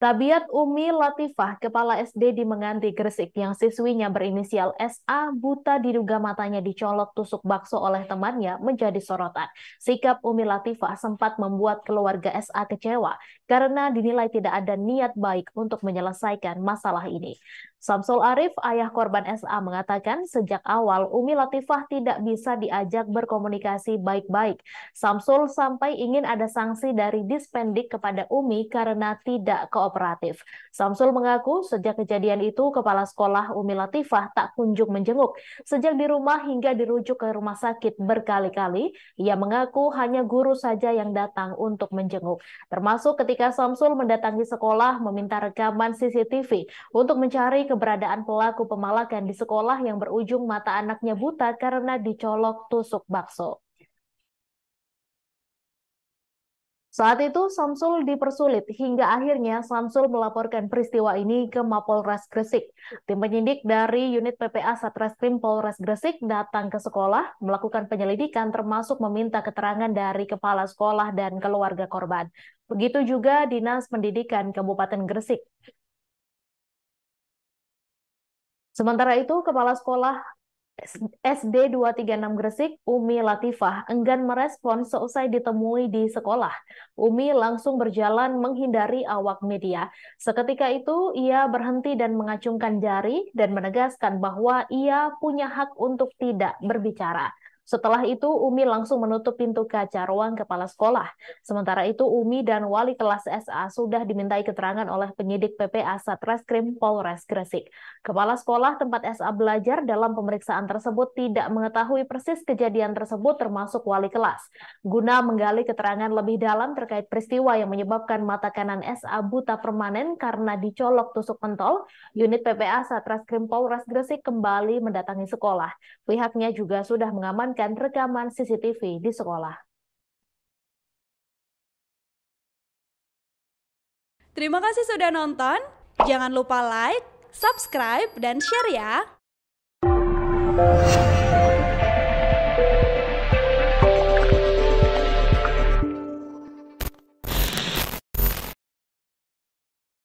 Tabiat Umi Latifah, kepala SD di Menganti Gresik yang siswinya berinisial SA buta diduga matanya dicolok tusuk bakso oleh temannya menjadi sorotan. Sikap Umi Latifah sempat membuat keluarga SA kecewa karena dinilai tidak ada niat baik untuk menyelesaikan masalah ini. Samsul Arif, ayah korban SA, mengatakan sejak awal Umi Latifah tidak bisa diajak berkomunikasi baik-baik. Samsul sampai ingin ada sanksi dari dispendik kepada Umi karena tidak kooperatif. Samsul mengaku sejak kejadian itu kepala sekolah Umi Latifah tak kunjung menjenguk. Sejak di rumah hingga dirujuk ke rumah sakit berkali-kali, ia mengaku hanya guru saja yang datang untuk menjenguk. Termasuk ketika Samsul mendatangi sekolah meminta rekaman CCTV untuk mencari keberadaan pelaku pemalakan di sekolah yang berujung mata anaknya buta karena dicolok tusuk bakso. Saat itu Samsul dipersulit hingga akhirnya Samsul melaporkan peristiwa ini ke Mapolres Gresik. Tim penyidik dari unit PPA Satreskrim Polres Gresik datang ke sekolah melakukan penyelidikan termasuk meminta keterangan dari kepala sekolah dan keluarga korban. Begitu juga Dinas Pendidikan Kabupaten Gresik. Sementara itu, Kepala Sekolah SD 236 Gresik, Umi Latifah, enggan merespon seusai ditemui di sekolah. Umi langsung berjalan menghindari awak media. Seketika itu, ia berhenti dan mengacungkan jari dan menegaskan bahwa ia punya hak untuk tidak berbicara. Setelah itu, Umi langsung menutup pintu kaca ruang kepala sekolah. Sementara itu, Umi dan wali kelas SA sudah dimintai keterangan oleh penyidik PPA Satreskrim Polres Gresik. Kepala sekolah tempat SA belajar dalam pemeriksaan tersebut tidak mengetahui persis kejadian tersebut termasuk wali kelas. Guna menggali keterangan lebih dalam terkait peristiwa yang menyebabkan mata kanan SA buta permanen karena dicolok tusuk pentol, unit PPA Satreskrim Polres Gresik kembali mendatangi sekolah. Pihaknya juga sudah mengamankan mendapatkan rekaman CCTV di sekolah. Terima kasih sudah nonton. Jangan lupa like, subscribe, dan share ya.